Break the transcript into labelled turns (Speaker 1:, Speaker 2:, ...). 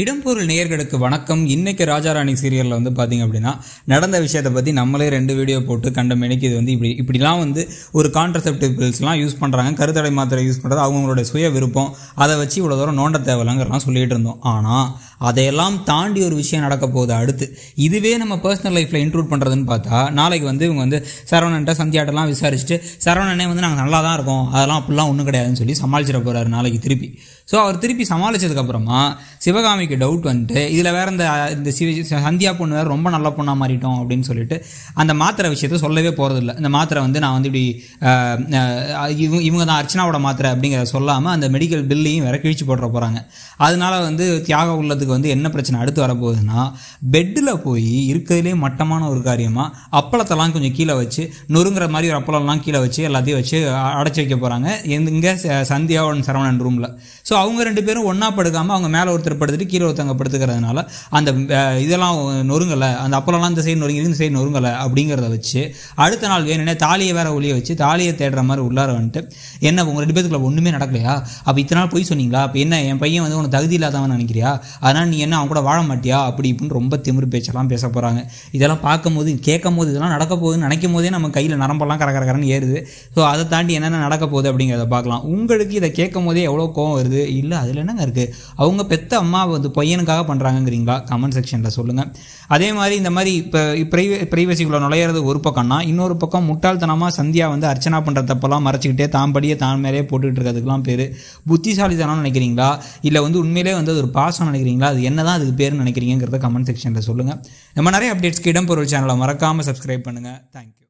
Speaker 1: இடம்பொருள் நேயர்களுக்கு வணக்கம் இன்றைக்கி ராஜாராணி சீரியலில் வந்து பார்த்திங்க அப்படின்னா நடந்த விஷயத்தை பற்றி நம்மளே ரெண்டு வீடியோ போட்டு கண்ட மேனிக்கு இது வந்து இப்படி இப்படிலாம் வந்து ஒரு கான்ட்ரசெப்டிவ் பில்ஸ்லாம் யூஸ் பண்ணுறாங்க கருத்தடை மாத்திரை யூஸ் பண்ணுறது அவங்களுடைய சுய விருப்பம் அதை வச்சு இவ்வளோ தூரம் நோண்ட தேவையில்லைங்கிறலாம் சொல்லிகிட்டு இருந்தோம் ஆனால் அதையெல்லாம் தாண்டி ஒரு விஷயம் நடக்க போகுது அடுத்து இதுவே நம்ம பர்சனல் லைஃப்பில் இன்க்ளூட் பண்ணுறதுன்னு பார்த்தா நாளைக்கு வந்து இவங்க வந்து சரவணன்ட்ட சந்தியாட்டெல்லாம் விசாரிச்சுட்டு சரவணனே வந்து நாங்கள் நல்லா தான் இருக்கோம் அதெல்லாம் அப்படிலாம் ஒன்றும் கிடையாதுன்னு சொல்லி சமாளிச்சிட போகிறாரு நாளைக்கு திருப்பி ஸோ அவர் திருப்பி சமாளித்ததுக்கப்புறமா சிவகாமிக்கு டவுட் வந்துட்டு இதில் வேறு இந்த இந்த சிவ சந்தியா பொண்ணு வேறு ரொம்ப நல்ல பொண்ணாக மாறிட்டோம் அப்படின்னு சொல்லிட்டு அந்த மாத்திரை விஷயத்த சொல்லவே போகிறதில்ல இந்த மாத்திரை வந்து நான் வந்து இப்படி இவங்க இவங்க தான் அர்ச்சனாவோட மாத்திரை அப்படிங்கிறத சொல்லாமல் அந்த மெடிக்கல் பில்லையும் வேற கிழிச்சு போட்டுற போகிறாங்க அதனால வந்து தியாக உள்ளதுக்கு அவங்களுக்கு வந்து என்ன பிரச்சனை அடுத்து வரப்போகுதுன்னா பெட்டில் போய் இருக்கிறதுலே மட்டமான ஒரு காரியமாக அப்பளத்தெல்லாம் கொஞ்சம் கீழே வச்சு நொறுங்கிற மாதிரி ஒரு அப்பளம்லாம் கீழே வச்சு எல்லாத்தையும் வச்சு அடைச்சி வைக்க போகிறாங்க இங்கே சந்தியாவோட சரவணன் ரூமில் ஸோ அவங்க ரெண்டு பேரும் ஒன்றா படுக்காமல் அவங்க மேலே ஒருத்தர் படுத்துட்டு கீழே ஒருத்தவங்க படுத்துக்கிறதுனால அந்த இதெல்லாம் நொறுங்கலை அந்த அப்பளம்லாம் இந்த சைடு நொறுங்கி இந்த சைடு நொறுங்கலை அப்படிங்கிறத வச்சு அடுத்த நாள் வேணும்னா தாலியை வேற ஒளியை வச்சு தாலியை தேடுற மாதிரி உள்ளார வந்துட்டு என்ன உங்கள் ரெண்டு பேருக்குள்ள ஒன்றுமே நடக்கலையா அப்போ இத்தனை நாள் போய் சொன்னீங்களா அப்போ என்ன என் பையன் வந்து உனக்கு தகுதி இல்லாதவன் நினைக்கிறியா அதனால் ஏன் நீ என்ன அவங்க கூட வாழ மாட்டியா அப்படி இப்படின்னு ரொம்ப திமிர் பேச்செல்லாம் பேச போகிறாங்க இதெல்லாம் பார்க்கும்போது கேட்கும் போது இதெல்லாம் நடக்க போகுதுன்னு நினைக்கும் போதே நம்ம கையில் நரம்பெல்லாம் கர கரன்னு ஏறுது ஸோ அதை தாண்டி என்னென்ன நடக்க போகுது அப்படிங்கிறத பார்க்கலாம் உங்களுக்கு இதை கேட்கும் போதே எவ்வளோ கோவம் வருது இல்லை அதில் என்னங்க இருக்குது அவங்க பெத்த அம்மா வந்து பையனுக்காக பண்ணுறாங்கிறீங்களா கமெண்ட் செக்ஷனில் சொல்லுங்கள் அதே மாதிரி இந்த மாதிரி இப்போ ப்ரைவே ப்ரைவசிக்குள்ளே நுழையிறது ஒரு பக்கம்னா இன்னொரு பக்கம் முட்டாள்தனமாக சந்தியா வந்து அர்ச்சனா பண்ணுற தப்பெல்லாம் மறைச்சிக்கிட்டே தான் படியே தான் மேலே போட்டுக்கிட்டு இருக்கிறதுக்குலாம் பேர் புத்திசாலித்தனம்னு நினைக்கிறீங்களா இல்லை வந்து உண்மையிலே வந்து ஒரு பாசம் நினைக்கிறீங்களா அது என்ன தான் அதுக்கு பேர் நினைக்கிறீங்கிறத கமெண்ட் செக்ஷனில் சொல்லுங்கள் நம்ம நிறைய அப்டேட்ஸ்க்கு இடம்பொருள் சேனலை மறக்காமல் சப்ஸ்கிரைப் பண்ணுங்கள் தேங்க்யூ